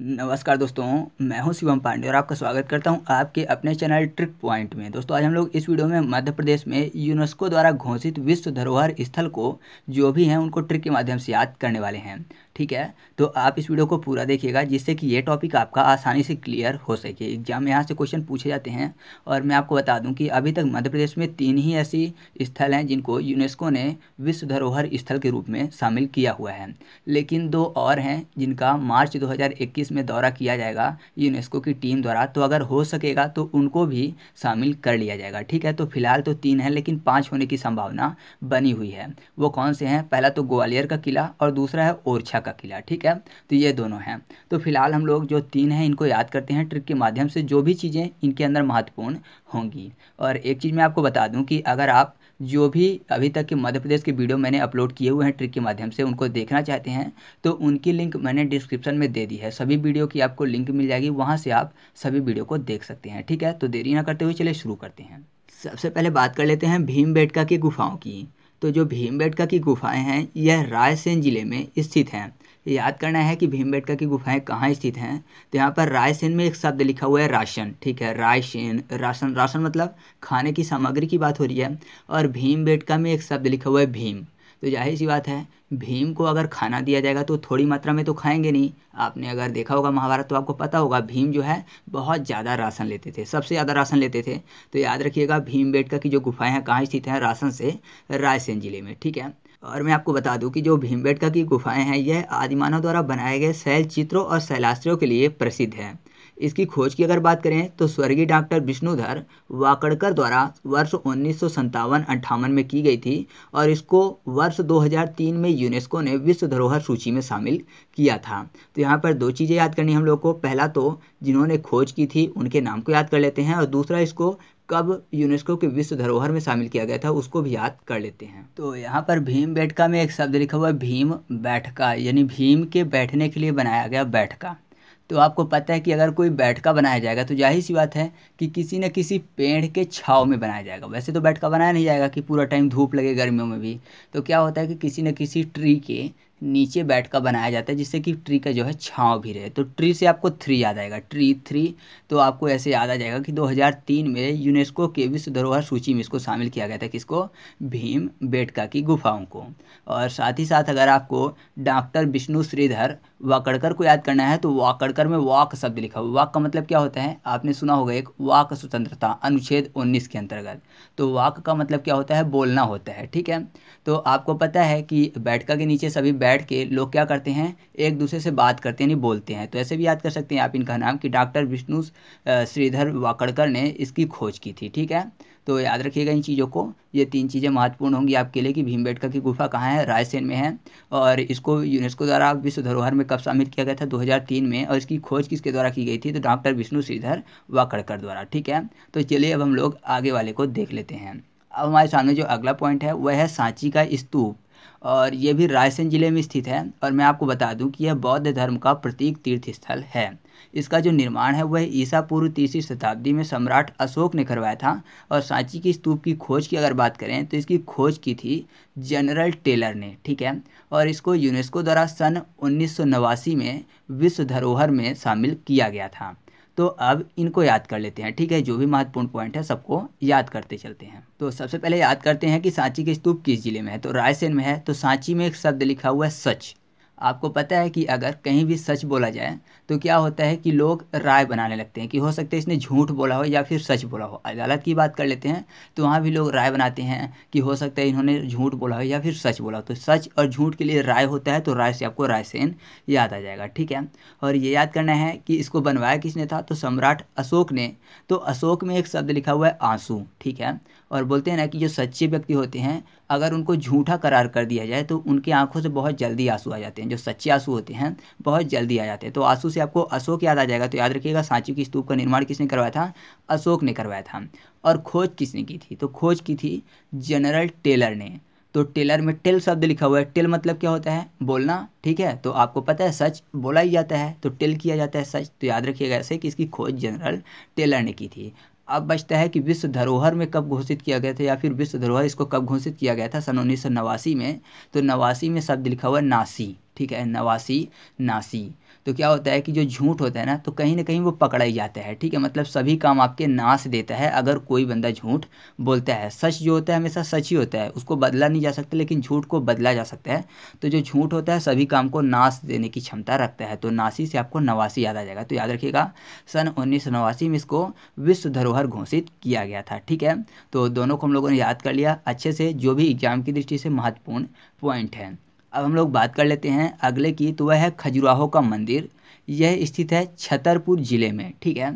नमस्कार दोस्तों मैं हूं शिवम पांडे और आपका स्वागत करता हूं आपके अपने चैनल ट्रिक पॉइंट में दोस्तों आज हम लोग इस वीडियो में मध्य प्रदेश में यूनेस्को द्वारा घोषित विश्व धरोहर स्थल को जो भी हैं उनको ट्रिक के माध्यम से याद करने वाले हैं ठीक है तो आप इस वीडियो को पूरा देखिएगा जिससे कि ये टॉपिक आपका आसानी से क्लियर हो सके एग्जाम में यहाँ से क्वेश्चन पूछे जाते हैं और मैं आपको बता दूँ कि अभी तक मध्य प्रदेश में तीन ही ऐसी स्थल हैं जिनको यूनेस्को ने विश्व धरोहर स्थल के रूप में शामिल किया हुआ है लेकिन दो और हैं जिनका मार्च दो में दौरा किया जाएगा यूनेस्को की टीम द्वारा तो अगर हो सकेगा तो उनको भी शामिल कर लिया जाएगा ठीक है तो फिलहाल तो तीन है लेकिन पाँच होने की संभावना बनी हुई है वो कौन से हैं पहला तो ग्वालियर का किला और दूसरा है ओरछा का किला ठीक है तो ये दोनों हैं तो फिलहाल हम लोग जो तीन हैं इनको याद करते हैं ट्रिक के माध्यम से जो भी चीज़ें इनके अंदर महत्वपूर्ण होंगी और एक चीज़ मैं आपको बता दूँ कि अगर आप जो भी अभी तक के मध्य प्रदेश के वीडियो मैंने अपलोड किए हुए हैं ट्रिक के माध्यम से उनको देखना चाहते हैं तो उनकी लिंक मैंने डिस्क्रिप्शन में दे दी है सभी वीडियो की आपको लिंक मिल जाएगी वहाँ से आप सभी वीडियो को देख सकते हैं ठीक है तो देरी ना करते हुए चले शुरू करते हैं सबसे पहले बात कर लेते हैं भीम की गुफाओं की तो जो भीम की गुफाएँ हैं यह रायसेन जिले में स्थित हैं याद करना है कि भीमबेटका की गुफाएं कहाँ स्थित हैं तो यहाँ पर रायसेन में एक शब्द लिखा हुआ है राशन ठीक है रायसेन राशन राशन मतलब खाने की सामग्री की बात हो रही है और भीमबेटका में एक शब्द लिखा हुआ है भीम तो जाहिर सी बात है भीम को अगर खाना दिया जाएगा तो थोड़ी मात्रा में तो खाएंगे नहीं आपने अगर देखा होगा महाभारत तो आपको पता होगा भीम जो है बहुत ज़्यादा राशन लेते थे सबसे ज़्यादा राशन लेते थे तो याद रखिएगा भीम बेटका की जो गुफाएं हैं कहाँ स्थित हैं राशन से रायसेन जिले में ठीक है और मैं आपको बता दूं कि जो भीमबेटका की गुफाएं हैं यह आदिमानव द्वारा बनाए गए शैल चित्रों और शैलाश्रयों के लिए प्रसिद्ध है इसकी खोज की अगर बात करें तो स्वर्गीय डॉक्टर विष्णुधर वाकड़कर द्वारा वर्ष उन्नीस सौ अंठावन में की गई थी और इसको वर्ष 2003 में यूनेस्को ने विश्व धरोहर सूची में शामिल किया था तो यहाँ पर दो चीज़ें याद करनी हम लोग को पहला तो जिन्होंने खोज की थी उनके नाम को याद कर लेते हैं और दूसरा इसको कब यूनेस्को के विश्व धरोहर में शामिल किया गया था उसको भी याद कर लेते हैं तो यहाँ पर भीम बैठका में एक शब्द लिखा हुआ है भीम बैठका यानी भीम के बैठने के लिए बनाया गया बैठका तो आपको पता है कि अगर कोई बैठका बनाया जाएगा तो जाहिर सी बात है कि किसी न किसी पेड़ के छाव में बनाया जाएगा वैसे तो बैठका बनाया नहीं जाएगा कि पूरा टाइम धूप लगे गर्मियों में भी तो क्या होता है कि किसी न किसी ट्री के नीचे बैठ का बनाया जाता है जिससे कि ट्री का जो है छाँव भी रहे तो ट्री से आपको थ्री याद आएगा ट्री थ्री तो आपको ऐसे याद आ जाएगा कि 2003 में यूनेस्को के विश्व धरोहर सूची में इसको शामिल किया गया था किसको भीम बेटका की गुफाओं को और साथ ही साथ अगर आपको डॉक्टर विष्णु श्रीधर वाकड़कर को याद करना है तो वाकड़कर में वाक शब्द लिखा हुआ वाक का मतलब क्या होता है आपने सुना होगा एक वाक स्वतंत्रता अनुच्छेद उन्नीस के अंतर्गत तो वाक का मतलब क्या होता है बोलना होता है ठीक है तो आपको पता है कि बैठका के नीचे सभी बैठ के लोग क्या करते हैं एक दूसरे से बात करते हैं नहीं बोलते हैं तो ऐसे भी याद कर सकते हैं आप इनका नाम कि डॉक्टर विष्णु श्रीधर वाकड़कर ने इसकी खोज की थी ठीक है तो याद रखिएगा इन चीज़ों को ये तीन चीज़ें महत्वपूर्ण होंगी आपके लिए कि भीमबेटका की गुफा कहाँ है रायसेन में है और इसको यूनेस्को द्वारा विश्व धरोहर में कब शामिल किया गया था 2003 में और इसकी खोज किसके द्वारा की गई थी तो डॉक्टर विष्णु श्रीधर वाकड़कर द्वारा ठीक है तो चलिए अब हम लोग आगे वाले को देख लेते हैं अब हमारे सामने जो अगला पॉइंट है वह है सांची का स्तूप और ये भी रायसेन ज़िले में स्थित है और मैं आपको बता दूं कि यह बौद्ध धर्म का प्रतीक तीर्थ स्थल है इसका जो निर्माण है वह ईसा पूर्व तीसरी शताब्दी में सम्राट अशोक ने करवाया था और सांची की स्तूप की खोज की अगर बात करें तो इसकी खोज की थी जनरल टेलर ने ठीक है और इसको यूनेस्को द्वारा सन उन्नीस में विश्व धरोहर में शामिल किया गया था तो अब इनको याद कर लेते हैं ठीक है जो भी महत्वपूर्ण पॉइंट है सबको याद करते चलते हैं तो सबसे पहले याद करते हैं कि सांची के स्तूप किस जिले में है तो रायसेन में है तो सांची में एक शब्द लिखा हुआ है सच आपको पता है कि अगर कहीं भी सच बोला जाए तो क्या होता है कि लोग राय बनाने लगते हैं कि हो सकता है इसने झूठ बोला हो या फिर सच बोला हो अदालत की बात कर लेते हैं तो वहाँ भी लोग राय बनाते हैं कि हो सकता है इन्होंने झूठ बोला हो या फिर सच बोला हो तो सच और झूठ के लिए राय होता है तो राय से आपको रायसेन याद आ जाएगा ठीक है और ये याद करना है कि इसको बनवाया किसने था तो सम्राट अशोक ने तो अशोक में एक शब्द लिखा हुआ है आंसू ठीक है और बोलते हैं ना कि जो सच्चे व्यक्ति होते हैं अगर उनको झूठा करार कर दिया जाए तो उनकी आंखों से बहुत जल्दी आंसू आ जाते हैं जो सच्चे आंसू होते हैं बहुत जल्दी आ जाते हैं तो आंसू से आपको अशोक याद आ जाएगा तो याद रखिएगा सांची की स्तूप का निर्माण किसने करवाया था अशोक ने करवाया था और खोज किसने की थी तो खोज की थी जनरल टेलर ने तो टेलर में टेल शब्द लिखा हुआ है टेल मतलब क्या होता है बोलना ठीक है तो आपको पता है सच बोला ही जाता है तो टेल किया जाता है सच तो याद रखिएगा ऐसे कि इसकी खोज जनरल टेलर ने की थी अब बचता है कि विश्व धरोहर में कब घोषित किया गया था या फिर विश्व धरोहर इसको कब घोषित किया गया था सन उन्नीस में तो नवासी में शब्द लिखा हुआ नासी ठीक है नवासी नासी तो क्या होता है कि जो झूठ होता है ना तो कहीं ना कहीं वो पकड़ा ही जाता है ठीक है मतलब सभी काम आपके नाश देता है अगर कोई बंदा झूठ बोलता है सच जो होता है हमेशा सच ही होता है उसको बदला नहीं जा सकता लेकिन झूठ को बदला जा सकता है तो जो झूठ होता है सभी काम को नाश देने की क्षमता रखता है तो नासी से आपको नवासी याद आ जाएगा तो याद रखिएगा सन उन्नीस में इसको विश्व धरोहर घोषित किया गया था ठीक है तो दोनों को हम लोगों ने याद कर लिया अच्छे से जो भी एग्जाम की दृष्टि से महत्वपूर्ण पॉइंट है अब हम लोग बात कर लेते हैं अगले की तो वह है खजुराहो का मंदिर यह स्थित है छतरपुर ज़िले में ठीक है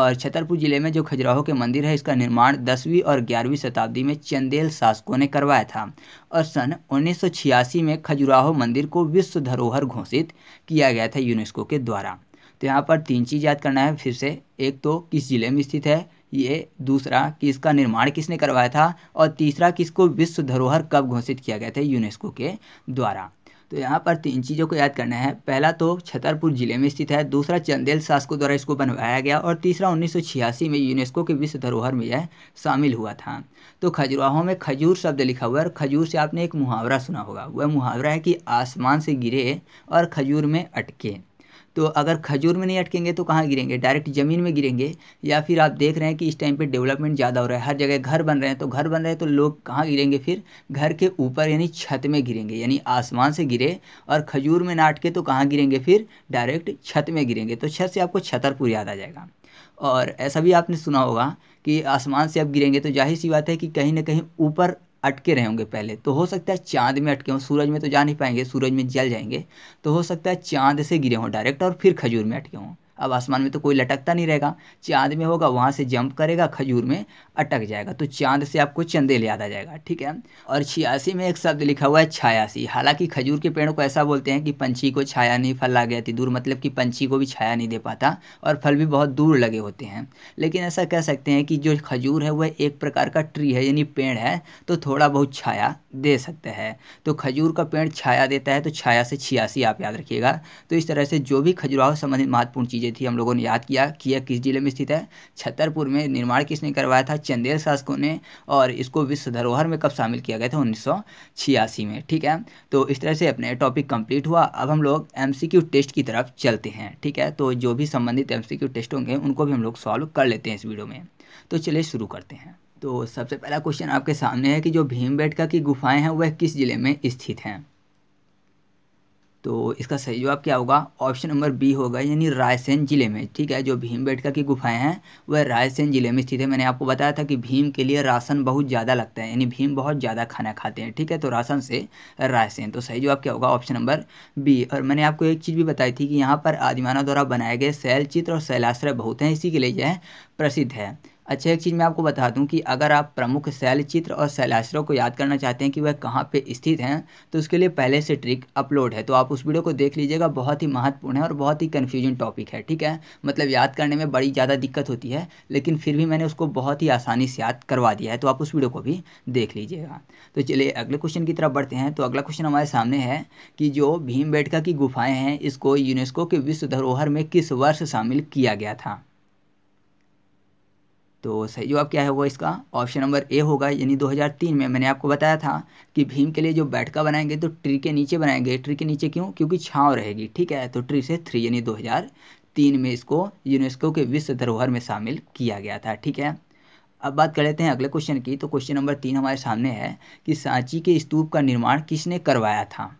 और छतरपुर ज़िले में जो खजुराहो के मंदिर है इसका निर्माण दसवीं और ग्यारहवीं शताब्दी में चंदेल शासकों ने करवाया था और सन उन्नीस में खजुराहो मंदिर को विश्व धरोहर घोषित किया गया था यूनेस्को के द्वारा तो यहाँ पर तीन चीज़ याद करना है फिर से एक तो किस ज़िले में स्थित है ये दूसरा कि इसका निर्माण किसने करवाया था और तीसरा कि इसको विश्व धरोहर कब घोषित किया गया था यूनेस्को के द्वारा तो यहाँ पर तीन चीज़ों को याद करना है पहला तो छतरपुर जिले में स्थित है दूसरा चंदेल शासकों द्वारा इसको बनवाया गया और तीसरा 1986 में यूनेस्को के विश्व धरोहर में यह शामिल हुआ था तो खजुराहों में खजूर शब्द लिखा हुआ है और खजूर से आपने एक मुहावरा सुना होगा वह मुहावरा है कि आसमान से गिरे और खजूर में अटके तो अगर खजूर में नहीं अटकेंगे तो कहाँ गिरेंगे डायरेक्ट ज़मीन में गिरेंगे या फिर आप देख रहे हैं कि इस टाइम पे डेवलपमेंट ज़्यादा हो रहा है हर जगह घर बन रहे हैं तो घर बन रहे हैं तो लोग कहाँ गिरेंगे फिर घर के ऊपर यानी छत में गिरेंगे यानी आसमान से गिरे और खजूर में ना अटके तो कहाँ गिरेंगे फिर डायरेक्ट छत में गिरेंगे तो छत से आपको छतरपुर याद आ जाएगा और ऐसा भी आपने सुना होगा कि आसमान से आप गिरेंगे तो जाहिर सी बात है कि कहीं ना कहीं ऊपर अटके रहे होंगे पहले तो हो सकता है चांद में अटके हों सूरज में तो जा नहीं पाएंगे सूरज में जल जाएंगे तो हो सकता है चांद से गिरे हों डायरेक्ट और फिर खजूर में अटके हों अब आसमान में तो कोई लटकता नहीं रहेगा चांद में होगा वहाँ से जंप करेगा खजूर में अटक जाएगा तो चांद से आपको चंदे ले आ जाएगा ठीक है और छियासी में एक शब्द लिखा हुआ है छायासी हालांकि खजूर के पेड़ को ऐसा बोलते हैं कि पंछी को छाया नहीं फल आ गया थी दूर मतलब कि पंछी को भी छाया नहीं दे पाता और फल भी बहुत दूर लगे होते हैं लेकिन ऐसा कह सकते हैं कि जो खजूर है वह एक प्रकार का ट्री है यानी पेड़ है तो थोड़ा बहुत छाया दे सकता है तो खजूर का पेड़ छाया देता है तो छाया से छियासी आप याद रखिएगा तो इस तरह से जो भी खजुराहो संबंधित महत्वपूर्ण चीज़ें चीज़ें थी हम लोगों ने याद किया कि यह किस जिले में स्थित है छतरपुर में निर्माण किसने करवाया था चंदेल शासकों ने और इसको विश्व धरोहर में कब शामिल किया गया था उन्नीस में ठीक है तो इस तरह से अपने टॉपिक कंप्लीट हुआ अब हम लोग एम टेस्ट की तरफ चलते हैं ठीक है तो जो भी संबंधित एम टेस्ट होंगे उनको भी हम लोग सॉल्व कर लेते हैं इस वीडियो में तो चलिए शुरू करते हैं तो सबसे पहला क्वेश्चन आपके सामने है कि जो भीमबेटका की गुफाएं हैं वह किस जिले में स्थित हैं तो इसका सही जवाब क्या होगा ऑप्शन नंबर बी होगा यानी रायसेन जिले में ठीक है जो भीम बैठका की गुफाएं हैं वह रायसेन जिले में स्थित है मैंने आपको बताया था कि भीम के लिए राशन बहुत ज़्यादा लगता है यानी भीम बहुत ज़्यादा खाना खाते हैं ठीक है तो राशन से रायसेन तो सही जवाब क्या होगा ऑप्शन नंबर बी और मैंने आपको एक चीज़ भी बताई थी कि यहाँ पर आदिमानों द्वारा बनाए गए शैल चित्र और शैलाश्रय बहुत हैं इसी के लिए यह प्रसिद्ध है अच्छा एक चीज़ मैं आपको बता दूं कि अगर आप प्रमुख शैल चित्र और शैलाश्रों को याद करना चाहते हैं कि वह कहाँ पे स्थित हैं तो उसके लिए पहले से ट्रिक अपलोड है तो आप उस वीडियो को देख लीजिएगा बहुत ही महत्वपूर्ण है और बहुत ही कन्फ्यूजिंग टॉपिक है ठीक है मतलब याद करने में बड़ी ज़्यादा दिक्कत होती है लेकिन फिर भी मैंने उसको बहुत ही आसानी से याद करवा दिया है तो आप उस वीडियो को भी देख लीजिएगा तो चलिए अगले क्वेश्चन की तरफ बढ़ते हैं तो अगला क्वेश्चन हमारे सामने है कि जो भीम की गुफाएँ हैं इसको यूनेस्को के विश्व धरोहर में किस वर्ष शामिल किया गया था तो सही जवाब क्या है वो इसका ऑप्शन नंबर ए होगा यानी 2003 में मैंने आपको बताया था कि भीम के लिए जो बैठका बनाएंगे तो ट्री के नीचे बनाएंगे ट्री के नीचे क्यों क्योंकि छाँव रहेगी ठीक है तो ट्री से थ्री यानी 2003 में इसको यूनेस्को के विश्व धरोहर में शामिल किया गया था ठीक है अब बात कर लेते हैं अगले क्वेश्चन की तो क्वेश्चन नंबर तीन हमारे सामने है कि सांची के स्तूप का निर्माण किसने करवाया था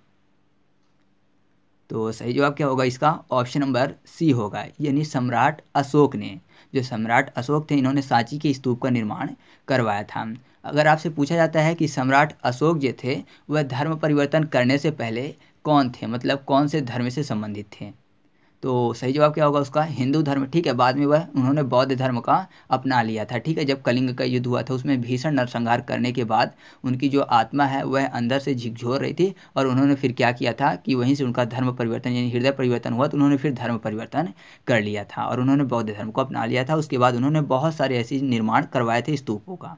तो सही जवाब क्या होगा इसका ऑप्शन नंबर सी होगा यानी सम्राट अशोक ने जो सम्राट अशोक थे इन्होंने सांची के स्तूप का निर्माण करवाया था अगर आपसे पूछा जाता है कि सम्राट अशोक जो थे वह धर्म परिवर्तन करने से पहले कौन थे मतलब कौन से धर्म से संबंधित थे तो सही जवाब क्या होगा उसका हिंदू धर्म ठीक है बाद में वह उन्होंने बौद्ध धर्म का अपना लिया था ठीक है जब कलिंग का युद्ध हुआ था उसमें भीषण नरसंहार करने के बाद उनकी जो आत्मा है वह अंदर से झिकझोर रही थी और उन्होंने फिर क्या किया था कि वहीं से उनका धर्म परिवर्तन यानी हृदय परिवर्तन हुआ तो उन्होंने फिर धर्म परिवर्तन कर लिया था और उन्होंने बौद्ध धर्म को अपना लिया था उसके बाद उन्होंने बहुत सारे ऐसे निर्माण करवाए थे स्तूपों का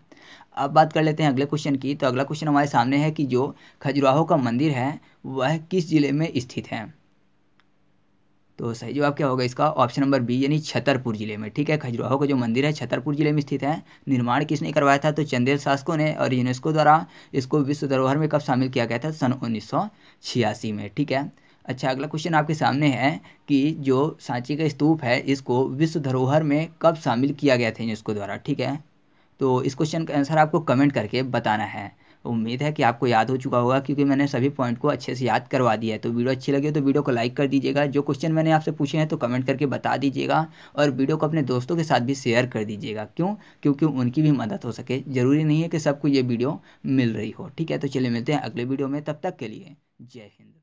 अब बात कर लेते हैं अगले क्वेश्चन की तो अगला क्वेश्चन हमारे सामने है कि जो खजुराहो का मंदिर है वह किस जिले में स्थित है तो सही जवाब क्या होगा इसका ऑप्शन नंबर बी यानी छतरपुर जिले में ठीक है खजुराहो का जो मंदिर है छतरपुर जिले में स्थित है निर्माण किसने करवाया था तो चंदेल शासकों ने और यूनेस्को द्वारा इसको विश्व धरोहर में कब शामिल किया गया था सन उन्नीस में ठीक है अच्छा अगला क्वेश्चन आपके सामने है कि जो सांची का स्तूप है इसको विश्व धरोहर में कब शामिल किया गया था यूनेस्को द्वारा ठीक है तो इस क्वेश्चन का आंसर आपको कमेंट करके बताना है उम्मीद है कि आपको याद हो चुका होगा क्योंकि मैंने सभी पॉइंट को अच्छे से याद करवा दिया है तो वीडियो अच्छी लगी तो वीडियो को लाइक कर दीजिएगा जो क्वेश्चन मैंने आपसे पूछे हैं तो कमेंट करके बता दीजिएगा और वीडियो को अपने दोस्तों के साथ भी शेयर कर दीजिएगा क्यों क्योंकि उनकी भी मदद हो सके ज़रूरी नहीं है कि सबको ये वीडियो मिल रही हो ठीक है तो चलिए मिलते हैं अगले वीडियो में तब तक के लिए जय हिंद